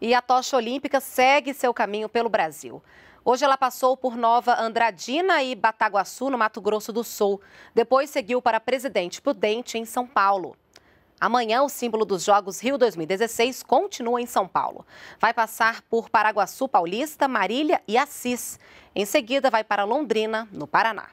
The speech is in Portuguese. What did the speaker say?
e a tocha olímpica segue seu caminho pelo Brasil. Hoje ela passou por Nova Andradina e Bataguaçu, no Mato Grosso do Sul. Depois seguiu para Presidente Prudente, em São Paulo. Amanhã, o símbolo dos Jogos Rio 2016 continua em São Paulo. Vai passar por Paraguaçu Paulista, Marília e Assis. Em seguida, vai para Londrina, no Paraná.